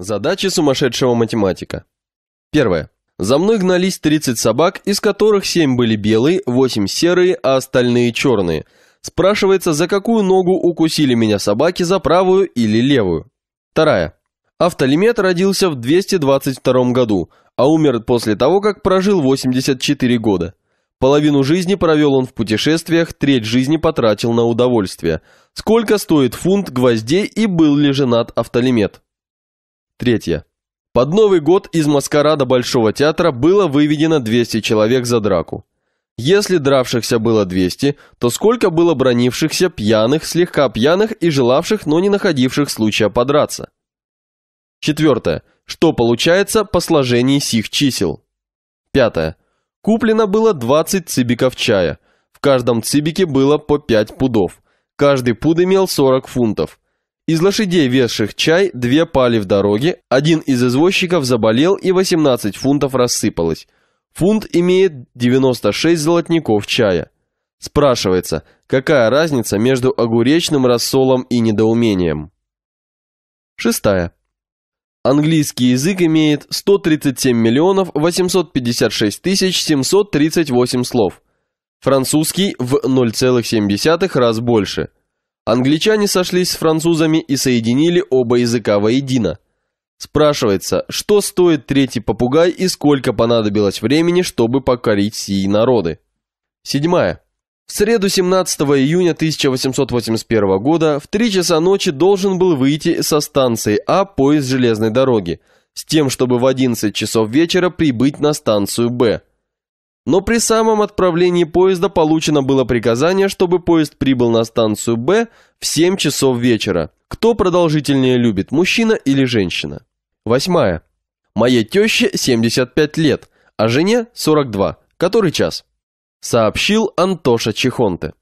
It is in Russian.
Задачи сумасшедшего математика. Первое. За мной гнались 30 собак, из которых 7 были белые, 8 серые, а остальные черные. Спрашивается, за какую ногу укусили меня собаки, за правую или левую. Вторая. Автолимет родился в 222 году, а умер после того, как прожил 84 года. Половину жизни провел он в путешествиях, треть жизни потратил на удовольствие. Сколько стоит фунт гвоздей и был ли женат автолимет? Третье. Под Новый год из маскарада Большого театра было выведено 200 человек за драку. Если дравшихся было 200, то сколько было бронившихся, пьяных, слегка пьяных и желавших, но не находивших случая подраться? Четвертое. Что получается по сложении сих чисел? Пятое. Куплено было 20 цибиков чая. В каждом цибике было по 5 пудов. Каждый пуд имел 40 фунтов. Из лошадей, везших чай, две пали в дороге, один из извозчиков заболел и 18 фунтов рассыпалось. Фунт имеет 96 золотников чая. Спрашивается, какая разница между огуречным рассолом и недоумением? Шестая. Английский язык имеет 137 миллионов 856 тысяч 738 слов. Французский в 0,7 раз больше – Англичане сошлись с французами и соединили оба языка воедино. Спрашивается, что стоит третий попугай и сколько понадобилось времени, чтобы покорить сии народы. Седьмая. В среду 17 июня 1881 года в 3 часа ночи должен был выйти со станции А поезд железной дороги, с тем, чтобы в 11 часов вечера прибыть на станцию Б. Но при самом отправлении поезда получено было приказание, чтобы поезд прибыл на станцию «Б» в 7 часов вечера. Кто продолжительнее любит, мужчина или женщина? Восьмая. Моей теще 75 лет, а жене 42. Который час? Сообщил Антоша Чехонте.